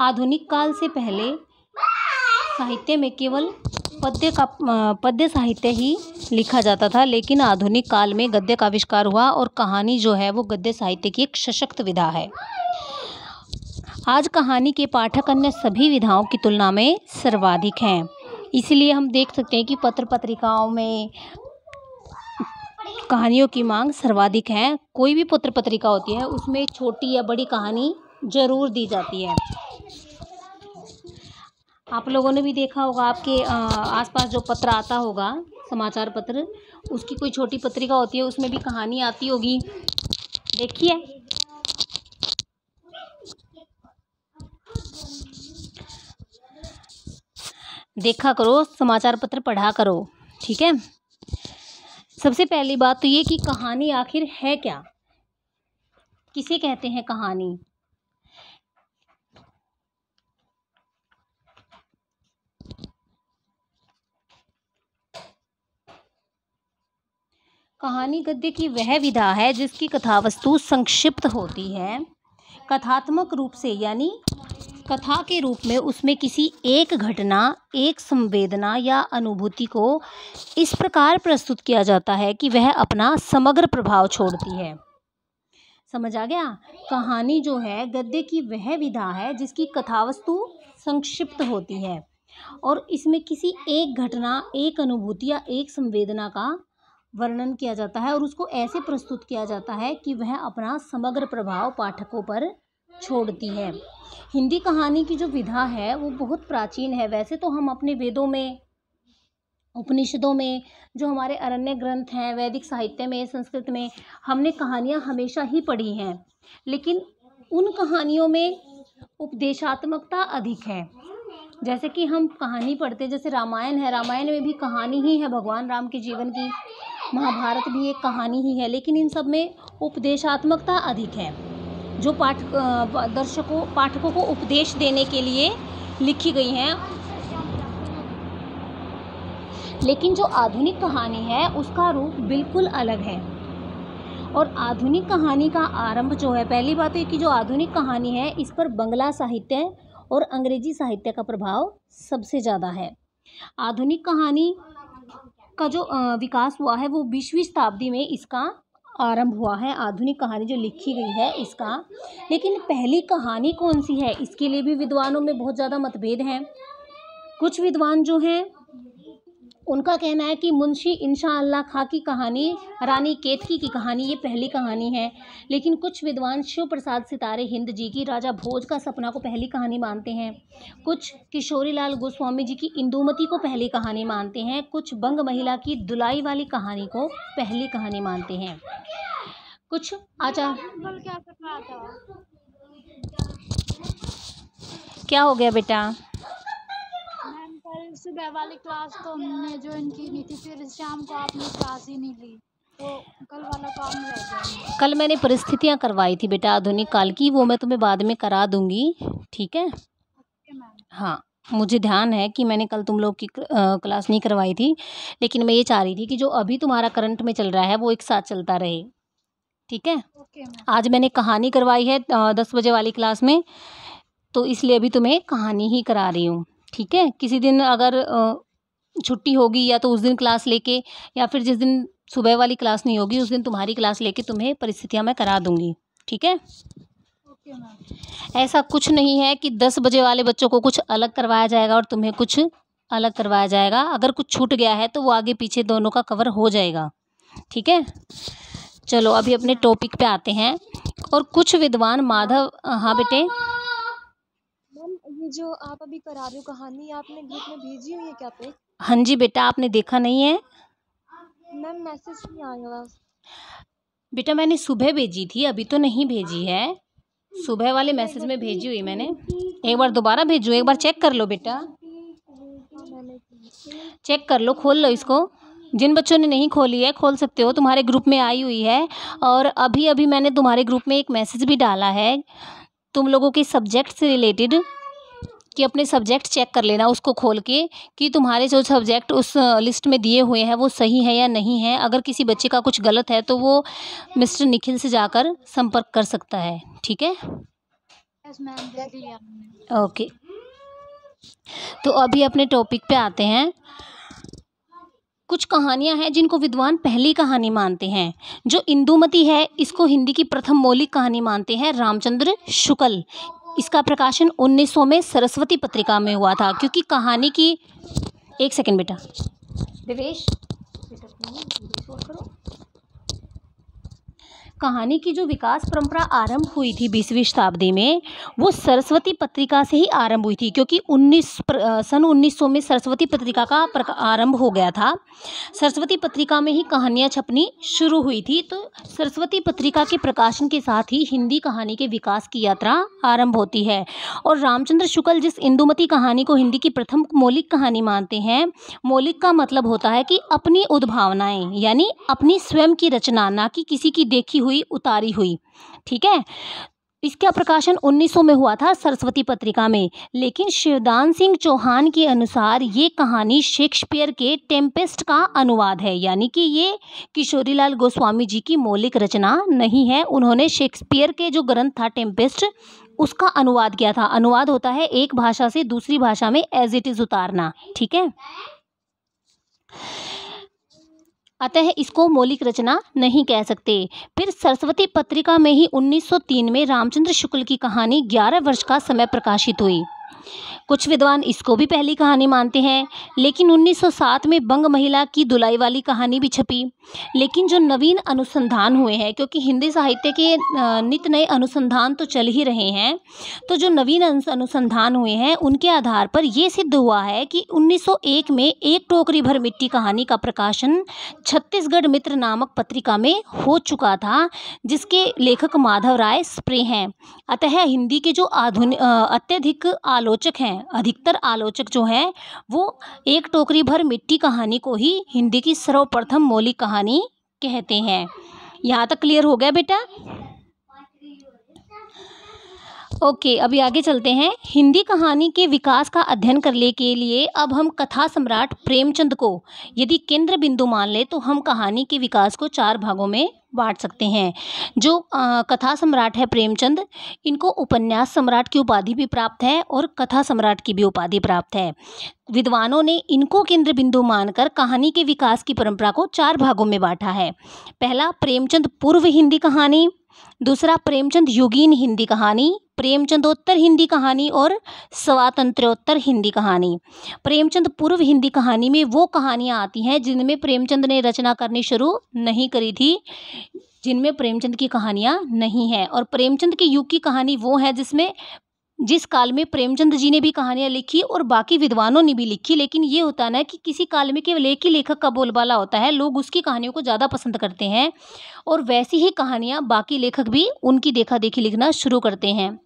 आधुनिक काल से पहले साहित्य में केवल पद्य का पद्य साहित्य ही लिखा जाता था लेकिन आधुनिक काल में गद्य का आविष्कार हुआ और कहानी जो है वो गद्य साहित्य की एक सशक्त विधा है आज कहानी के पाठक अन्य सभी विधाओं की तुलना में सर्वाधिक हैं इसलिए हम देख सकते हैं कि पत्र पत्रिकाओं में कहानियों की मांग सर्वाधिक है कोई भी पत्र पत्रिका होती है उसमें छोटी या बड़ी कहानी ज़रूर दी जाती है आप लोगों ने भी देखा होगा आपके आसपास जो पत्र आता होगा समाचार पत्र उसकी कोई छोटी पत्रिका होती है उसमें भी कहानी आती होगी देखिए देखा करो समाचार पत्र पढ़ा करो ठीक है सबसे पहली बात तो ये कि कहानी आखिर है क्या किसे कहते हैं कहानी कहानी गद्य की वह विधा है जिसकी कथावस्तु संक्षिप्त होती है कथात्मक रूप से यानी कथा के रूप में उसमें किसी एक घटना एक संवेदना या अनुभूति को इस प्रकार प्रस्तुत किया जाता है कि वह अपना समग्र प्रभाव छोड़ती है समझ आ गया कहानी जो है गद्य की वह विधा है जिसकी कथावस्तु संक्षिप्त होती है और इसमें किसी एक घटना एक अनुभूति या एक संवेदना का वर्णन किया जाता है और उसको ऐसे प्रस्तुत किया जाता है कि वह अपना समग्र प्रभाव पाठकों पर छोड़ती है हिंदी कहानी की जो विधा है वो बहुत प्राचीन है वैसे तो हम अपने वेदों में उपनिषदों में जो हमारे अरण्य ग्रंथ हैं वैदिक साहित्य में संस्कृत में हमने कहानियाँ हमेशा ही पढ़ी हैं लेकिन उन कहानियों में उपदेशात्मकता अधिक है जैसे कि हम कहानी पढ़ते जैसे रामायण है रामायण में भी कहानी ही है भगवान राम के जीवन की महाभारत भी एक कहानी ही है लेकिन इन सब में उपदेशात्मकता अधिक है जो पाठ दर्शकों पाठकों को उपदेश देने के लिए लिखी गई हैं लेकिन जो आधुनिक कहानी है उसका रूप बिल्कुल अलग है और आधुनिक कहानी का आरंभ जो है पहली बात है तो कि जो आधुनिक कहानी है इस पर बंगला साहित्य और अंग्रेजी साहित्य का प्रभाव सबसे ज़्यादा है आधुनिक कहानी का जो विकास हुआ है वो बीसवीं शताब्दी में इसका आरंभ हुआ है आधुनिक कहानी जो लिखी गई है इसका लेकिन पहली कहानी कौन सी है इसके लिए भी विद्वानों में बहुत ज़्यादा मतभेद हैं कुछ विद्वान जो हैं उनका कहना है कि मुंशी इंशा खां की कहानी रानी केतकी की कहानी ये पहली कहानी है लेकिन कुछ विद्वान शिव प्रसाद सितारे हिंद जी की राजा भोज का सपना को पहली कहानी मानते हैं कुछ किशोरीलाल गोस्वामी जी की इंदुमती को पहली कहानी मानते हैं कुछ बंग महिला की दुलाई वाली कहानी को पहली कहानी मानते हैं कुछ आचार क्या हो गया बेटा वाली क्लास तो हमने जो इनकी नहीं थी फिर शाम को आपने क्लास ही नहीं ली तो कल वाला काम कल मैंने परिस्थितियाँ करवाई थी बेटा आधुनिक काल की वो मैं तुम्हें बाद में करा दूंगी ठीक है हाँ मुझे ध्यान है कि मैंने कल तुम लोग की क्लास नहीं करवाई थी लेकिन मैं ये चाह रही थी कि जो अभी तुम्हारा करंट में चल रहा है वो एक साथ चलता रहे ठीक है आज मैंने कहानी करवाई है दस बजे वाली क्लास में तो इसलिए अभी तुम्हें कहानी ही करा रही हूँ ठीक है किसी दिन अगर छुट्टी होगी या तो उस दिन क्लास लेके या फिर जिस दिन सुबह वाली क्लास नहीं होगी उस दिन तुम्हारी क्लास लेके तुम्हें परिस्थितियाँ मैं करा दूँगी ठीक है ऐसा कुछ नहीं है कि दस बजे वाले बच्चों को कुछ अलग करवाया जाएगा और तुम्हें कुछ अलग करवाया जाएगा अगर कुछ छूट गया है तो वो आगे पीछे दोनों का कवर हो जाएगा ठीक है चलो अभी अपने टॉपिक अच्छा। पे आते हैं और कुछ विद्वान माधव हाँ बेटे ये जो आप अभी करा रहे हो कहानी आपने ग्रुप में भेजी हुई है क्या पे हाँ जी बेटा आपने देखा नहीं है मैम मैसेज नहीं आया बेटा मैंने सुबह भेजी थी अभी तो नहीं भेजी है सुबह वाले मैसेज में भेजी हुई मैंने एक बार दोबारा भेजो एक बार चेक कर लो बेटा चेक कर लो खोल लो इसको जिन बच्चों ने नहीं खोली है खोल सकते हो तुम्हारे ग्रुप में आई हुई है और अभी अभी मैंने तुम्हारे ग्रुप में एक मैसेज भी डाला है तुम लोगों के सब्जेक्ट से रिलेटेड कि अपने सब्जेक्ट चेक कर लेना उसको खोल के कि तुम्हारे जो सब्जेक्ट उस लिस्ट में दिए हुए हैं वो सही है या नहीं है अगर किसी बच्चे का कुछ गलत है तो वो मिस्टर निखिल से जाकर संपर्क कर सकता है ठीक है ओके तो अभी अपने टॉपिक पे आते हैं कुछ कहानियां हैं जिनको विद्वान पहली कहानी मानते हैं जो इंदुमती है इसको हिंदी की प्रथम मौलिक कहानी मानते हैं रामचंद्र शुक्ल इसका प्रकाशन 1900 में सरस्वती पत्रिका में हुआ था क्योंकि कहानी की एक सेकंड बेटा देवेश करो कहानी की जो विकास परंपरा आरंभ हुई थी बीसवीं शताब्दी में वो सरस्वती पत्रिका से ही आरंभ हुई थी क्योंकि 19 सन 1900 में सरस्वती पत्रिका का आरंभ हो गया था सरस्वती पत्रिका में ही कहानियाँ छपनी शुरू हुई थी तो सरस्वती पत्रिका के प्रकाशन के साथ ही हिंदी कहानी के विकास की यात्रा आरंभ होती है और रामचंद्र शुक्ल जिस इंदुमती कहानी को हिंदी की प्रथम मौलिक कहानी मानते हैं मौलिक का मतलब होता है कि अपनी उद्भावनाएँ यानी अपनी स्वयं की रचना ना कि किसी की देखी हुई हुई उतारी हुई ठीक है इसका प्रकाशन 1900 में हुआ था सरस्वती पत्रिका में लेकिन शिवदान सिंह चौहान के अनुसार ये कहानी शेक्सपियर के टेम्पेस्ट का अनुवाद है यानी कि ये किशोरीलाल गोस्वामी जी की मौलिक रचना नहीं है उन्होंने शेक्सपियर के जो ग्रंथ था टेम्पेस्ट उसका अनुवाद किया था अनुवाद होता है एक भाषा से दूसरी भाषा में एज इट इज़ उतारना ठीक है अतः इसको मौलिक रचना नहीं कह सकते फिर सरस्वती पत्रिका में ही 1903 में रामचंद्र शुक्ल की कहानी 11 वर्ष का समय प्रकाशित हुई कुछ विद्वान इसको भी पहली कहानी मानते हैं लेकिन 1907 में बंग महिला की दुलाई वाली कहानी भी छपी लेकिन जो नवीन अनुसंधान हुए हैं क्योंकि हिंदी साहित्य के नित नए अनुसंधान तो चल ही रहे हैं तो जो नवीन अनुसंधान हुए हैं उनके आधार पर यह सिद्ध हुआ है कि 1901 में एक टोकरी भर मिट्टी कहानी का प्रकाशन छत्तीसगढ़ मित्र नामक पत्रिका में हो चुका था जिसके लेखक माधव राय स्प्रे हैं अतः हिंदी के जो आधुनिक अत्यधिक आलोचक हैं हैं अधिकतर आलोचक जो हैं वो एक टोकरी भर मिट्टी कहानी को ही हिंदी की सर्वप्रथम मौलिक कहानी कहते हैं यहाँ तक क्लियर हो गया बेटा ओके okay, अभी आगे चलते हैं हिंदी कहानी के विकास का अध्ययन करने के लिए अब हम कथा सम्राट प्रेमचंद को यदि केंद्र बिंदु मान ले तो हम कहानी के विकास को चार भागों में बाँट सकते हैं जो कथा सम्राट है प्रेमचंद इनको उपन्यास सम्राट की उपाधि भी प्राप्त है और कथा सम्राट की भी उपाधि प्राप्त है विद्वानों ने इनको केंद्र बिंदु मानकर कहानी के विकास की परंपरा को चार भागों में बांटा है पहला प्रेमचंद पूर्व हिंदी कहानी दूसरा प्रेमचंद युगीन हिंदी कहानी प्रेमचंदोत्तर हिंदी कहानी और स्वातंत्र्योत्तर हिंदी कहानी प्रेमचंद पूर्व हिंदी कहानी में वो कहानियाँ आती हैं जिनमें प्रेमचंद ने रचना करनी शुरू नहीं करी थी जिनमें प्रेमचंद की कहानियाँ नहीं हैं और प्रेमचंद के युग की कहानी वो है जिसमें जिस काल में प्रेमचंद जी ने भी कहानियाँ लिखी और बाकी विद्वानों ने भी लिखी लेकिन ये होता ना कि किसी काल में केवल एक ही लेखक का बोलबाला होता है लोग उसकी कहानियों को ज़्यादा पसंद करते हैं और वैसी ही कहानियाँ बाकी लेखक भी उनकी देखा देखी लिखना शुरू करते हैं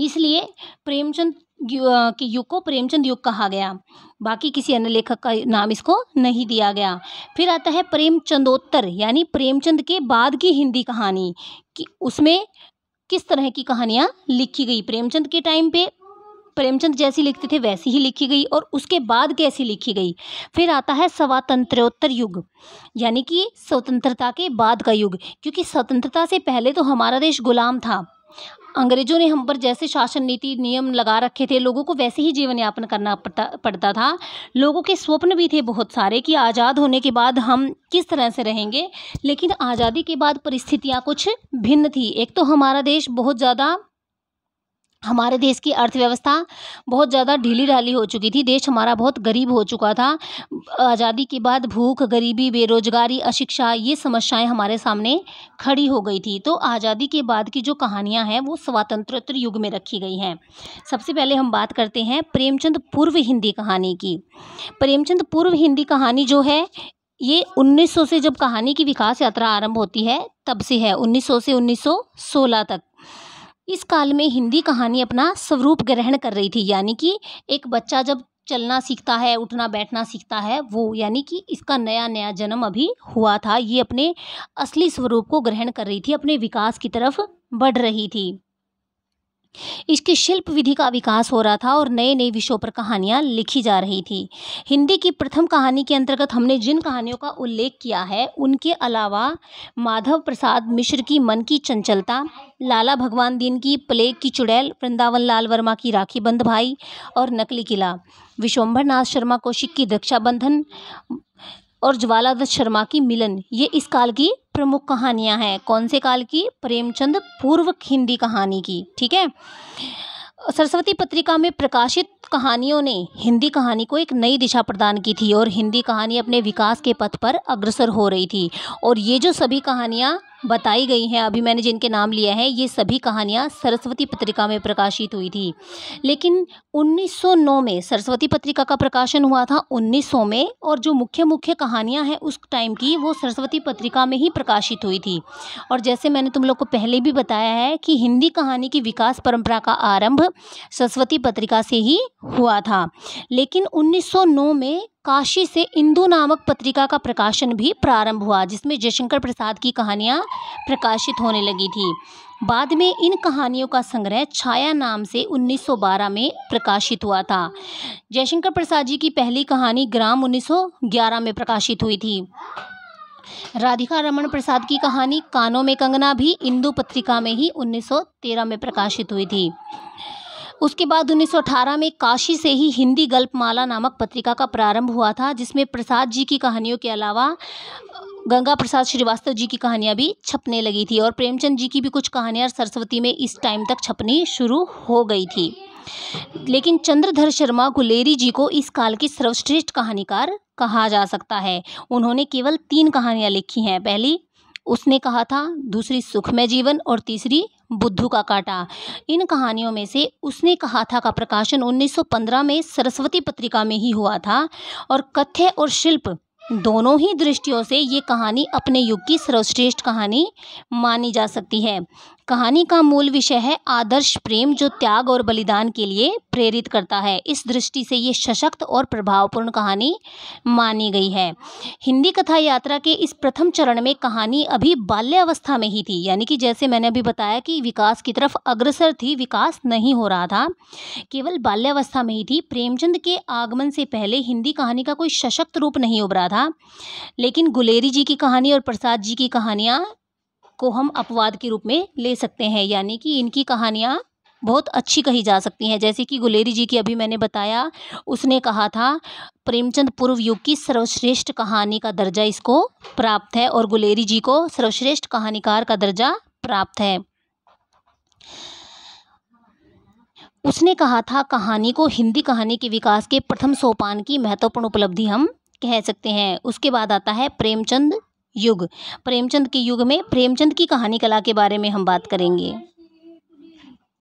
इसलिए प्रेमचंद के युग को प्रेमचंद युग कहा गया बाकी किसी अन्य लेखक का नाम इसको नहीं दिया गया फिर आता है प्रेमचंदोत्तर यानी प्रेमचंद के बाद की हिंदी कहानी कि उसमें किस तरह की कहानियाँ लिखी गई प्रेमचंद के टाइम पे प्रेमचंद जैसी लिखते थे वैसी ही लिखी गई और उसके बाद कैसी लिखी गई फिर आता है स्वातंत्रोत्तर युग यानी कि स्वतंत्रता के बाद का युग क्योंकि स्वतंत्रता से पहले तो हमारा देश गुलाम था अंग्रेजों ने हम पर जैसे शासन नीति नियम लगा रखे थे लोगों को वैसे ही जीवन यापन करना पड़ता पड़ता था लोगों के स्वप्न भी थे बहुत सारे कि आज़ाद होने के बाद हम किस तरह से रहेंगे लेकिन आज़ादी के बाद परिस्थितियाँ कुछ भिन्न थी एक तो हमारा देश बहुत ज़्यादा हमारे देश की अर्थव्यवस्था बहुत ज़्यादा ढीली ढाली हो चुकी थी देश हमारा बहुत गरीब हो चुका था आज़ादी के बाद भूख गरीबी बेरोजगारी अशिक्षा ये समस्याएं हमारे सामने खड़ी हो गई थी तो आज़ादी के बाद की जो कहानियां हैं वो स्वतंत्रोत्तर युग में रखी गई हैं सबसे पहले हम बात करते हैं प्रेमचंद पूर्व हिंदी कहानी की प्रेमचंद पूर्व हिंदी कहानी जो है ये 1900 से जब कहानी की विकास यात्रा आरंभ होती है तब से है 1900 से 1916 तक इस काल में हिंदी कहानी अपना स्वरूप ग्रहण कर रही थी यानी कि एक बच्चा जब चलना सीखता है उठना बैठना सीखता है वो यानी कि इसका नया नया जन्म अभी हुआ था ये अपने असली स्वरूप को ग्रहण कर रही थी अपने विकास की तरफ बढ़ रही थी इसकी शिल्प विधि का विकास हो रहा था और नए नए विषयों पर कहानियाँ लिखी जा रही थी हिंदी की प्रथम कहानी के अंतर्गत हमने जिन कहानियों का उल्लेख किया है उनके अलावा माधव प्रसाद मिश्र की मन की चंचलता लाला भगवान दीन की प्लेग की चुड़ैल वृंदावन लाल वर्मा की राखी बंद भाई और नकली किला नाथ शर्मा कौशिक की रक्षाबंधन और ज्वाला दत्त शर्मा की मिलन ये इस काल की प्रमुख कहानियां हैं कौन से काल की प्रेमचंद पूर्व हिंदी कहानी की ठीक है सरस्वती पत्रिका में प्रकाशित कहानियों ने हिंदी कहानी को एक नई दिशा प्रदान की थी और हिंदी कहानी अपने विकास के पथ पर अग्रसर हो रही थी और ये जो सभी कहानियाँ बताई गई हैं अभी मैंने जिनके नाम लिए हैं ये सभी कहानियाँ सरस्वती पत्रिका में प्रकाशित हुई थी लेकिन 1909 में सरस्वती पत्रिका का प्रकाशन हुआ था 1900 में और जो मुख्य मुख्य कहानियाँ हैं उस टाइम की वो सरस्वती पत्रिका में ही प्रकाशित हुई थी और जैसे मैंने तुम लोग को पहले भी बताया है कि हिंदी कहानी की विकास परम्परा का आरम्भ सरस्वती पत्रिका से ही हुआ था लेकिन उन्नीस में काशी से इंदु नामक पत्रिका का प्रकाशन भी प्रारंभ हुआ जिसमें जयशंकर प्रसाद की कहानियाँ प्रकाशित होने लगी थी बाद में इन कहानियों का संग्रह छाया नाम से 1912 में प्रकाशित हुआ था जयशंकर प्रसाद जी की पहली कहानी ग्राम 1911 में प्रकाशित हुई थी राधिका रमन प्रसाद की कहानी कानों में कंगना भी इंदु पत्रिका में ही 1913 में प्रकाशित हुई थी उसके बाद 1918 में काशी से ही हिंदी गल्पमाला नामक पत्रिका का प्रारंभ हुआ था जिसमें प्रसाद जी की कहानियों के अलावा गंगा प्रसाद श्रीवास्तव जी की कहानियाँ भी छपने लगी थी और प्रेमचंद जी की भी कुछ कहानियाँ सरस्वती में इस टाइम तक छपनी शुरू हो गई थी लेकिन चंद्रधर शर्मा गुलेरी जी को इस काल के सर्वश्रेष्ठ कहानीकार कहा जा सकता है उन्होंने केवल तीन कहानियाँ लिखी हैं पहली उसने कहा था दूसरी सुखमय जीवन और तीसरी बुद्धू का काटा इन कहानियों में से उसने कहा था का प्रकाशन 1915 में सरस्वती पत्रिका में ही हुआ था और कथ्य और शिल्प दोनों ही दृष्टियों से ये कहानी अपने युग की सर्वश्रेष्ठ कहानी मानी जा सकती है कहानी का मूल विषय है आदर्श प्रेम जो त्याग और बलिदान के लिए प्रेरित करता है इस दृष्टि से ये सशक्त और प्रभावपूर्ण कहानी मानी गई है हिंदी कथा यात्रा के इस प्रथम चरण में कहानी अभी बाल्यावस्था में ही थी यानी कि जैसे मैंने अभी बताया कि विकास की तरफ अग्रसर थी विकास नहीं हो रहा था केवल बाल्यावस्था में ही थी प्रेमचंद के आगमन से पहले हिंदी कहानी का कोई सशक्त रूप नहीं उभरा था लेकिन गुलेरी जी की कहानी और प्रसाद जी की कहानियाँ को हम अपवाद के रूप में ले सकते हैं यानी कि इनकी कहानियाँ बहुत अच्छी कही जा सकती हैं जैसे कि गुलेरी जी की अभी मैंने बताया उसने कहा था प्रेमचंद पूर्व युग की सर्वश्रेष्ठ कहानी का दर्जा इसको प्राप्त है और गुलेरी जी को सर्वश्रेष्ठ कहानीकार का दर्जा प्राप्त है उसने कहा था कहानी को हिंदी कहानी के विकास के प्रथम सोपान की महत्वपूर्ण उपलब्धि हम कह सकते हैं उसके बाद आता है प्रेमचंद युग प्रेमचंद के युग में प्रेमचंद की कहानी कला के बारे में हम बात करेंगे